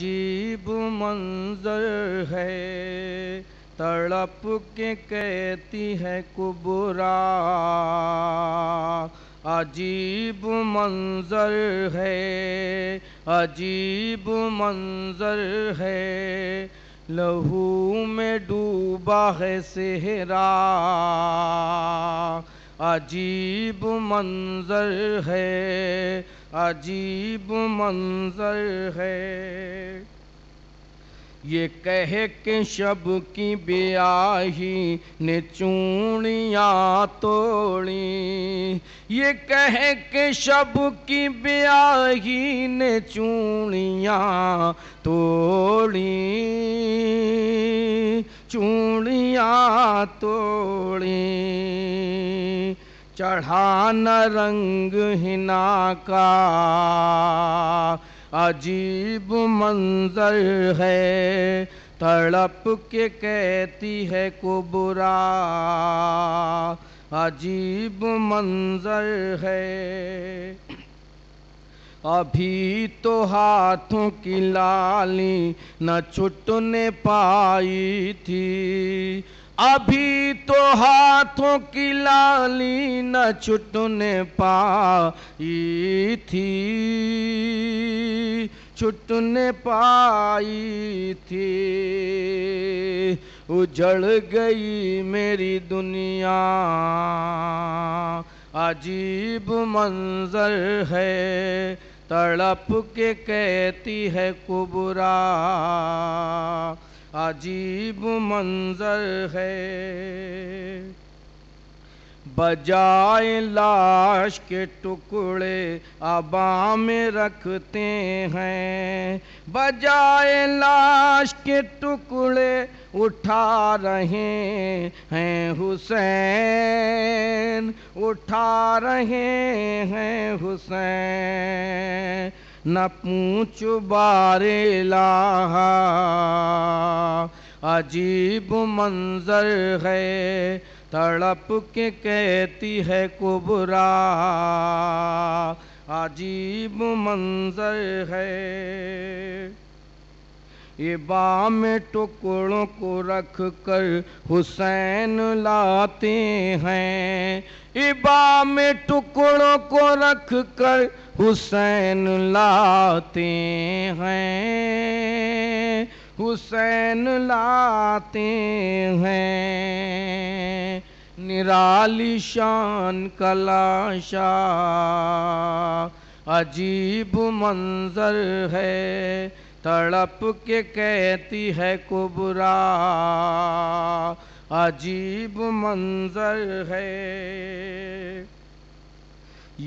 अजीब मंजर है तड़प के कहती है कुबरा अजीब मंजर है अजीब मंजर है लहू में डूबा है सेहरा अजीब मंजर है अजीब मंजर है ये कह के शब की ब्याही ने चूड़िया तोड़ी ये कह के शब की ब्याही ने चूड़िया तोड़ी चूड़ियाँ तोड़ी चढ़ा न रंग हिना का अजीब मंजर है तड़प के कहती है कुबुरा अजीब मंजर है अभी तो हाथों की लाली न छुटने पाई थी अभी तो हाथों की लाली न छुटने पाई थी छुटने पाई थी उजड़ गई मेरी दुनिया अजीब मंजर है तड़प के कहती है कुबरा अजीब मंजर है बजाए लाश के टुकड़े आबा में रखते हैं बजाए लाश के टुकड़े उठा रहे हैं हुसैन उठा रहे हैं हुसैन न पूछ बारे लाहा अजीब मंजर है तड़प के कहती है कुबरा अजीब मंजर है इबा टुकड़ों को रख कर हुसैन लाते हैं इबा टुकड़ों को रख कर हुसैन लाते हैं हुसैन लाते हैं निराली शान कलाशा अजीब मंजर है तड़प के कहती है कुबरा अजीब मंजर है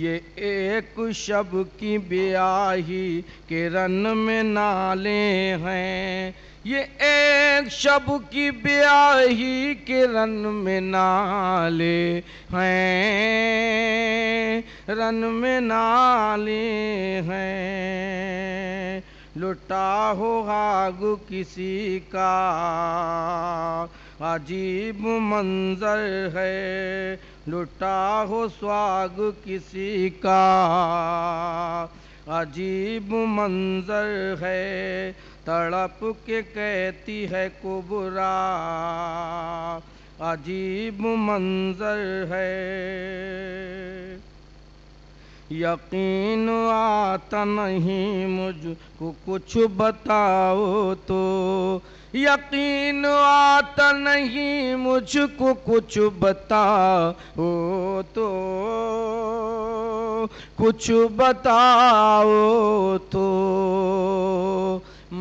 ये एक शब की ब्याही किरण में नाले हैं ये एक शब की ब्याही किरण में नाले हैं रन में नाले हैं लुटा हो आग किसी का अजीब मंजर है लुटा हो स्वाग किसी का अजीब मंजर है तड़प के कहती है कुबरा अजीब मंजर है यकीन आता नहीं मुझको कुछ बताओ तो यकीन आता नहीं मुझको कुछ बताओ तो कुछ बताओ तो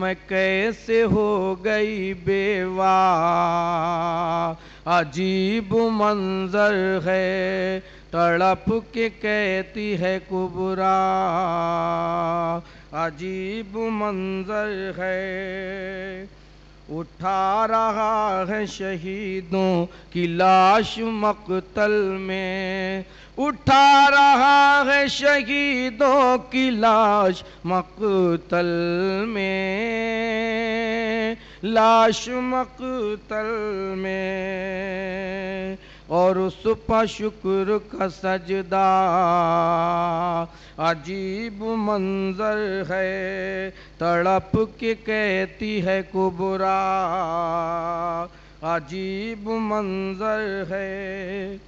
मैं कैसे हो गई बेवा अजीब मंजर है तड़प के कहती है कुबरा अजीब मंजर है उठा रहा है शहीदों की लाश मकतल में उठा रहा है शहीदों की लाश मकतल में लाश मकतल में और उस पर शुक्र का सजदा अजीब मंजर है तड़प के कहती है कुबरा अजीब मंजर है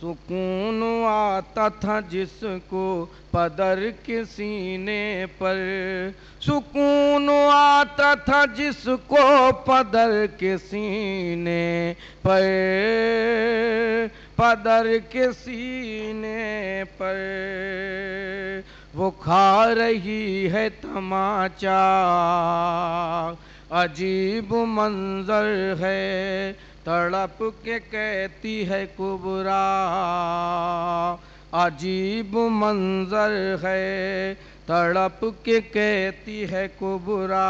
सुकून आता था जिसको पदर के सीने पर सुकून आता था जिसको पदर के सीने पर पदर के सीने पर वो खा रही है तमाचा अजीब मंजर है तड़प के कहती है कुबरा अजीब मंजर है तड़प के कहती है कुबरा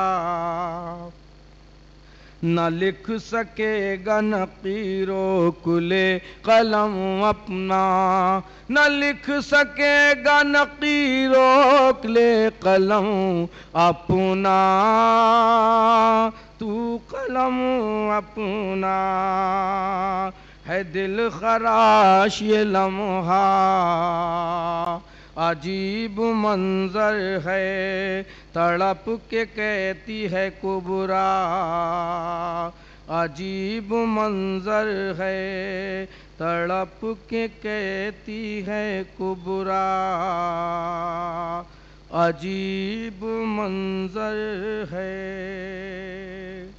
न लिख सके गन नकीरो कुले कलम अपना न लिख सके गन नकीरो कुले कलम अपना तू कलम अपना है दिल खराश ये लम्हा अजीब मंजर है तड़प के कहती है कुबरा अजीब मंजर है तड़प के कहती है कुबरा अजीब मंजर है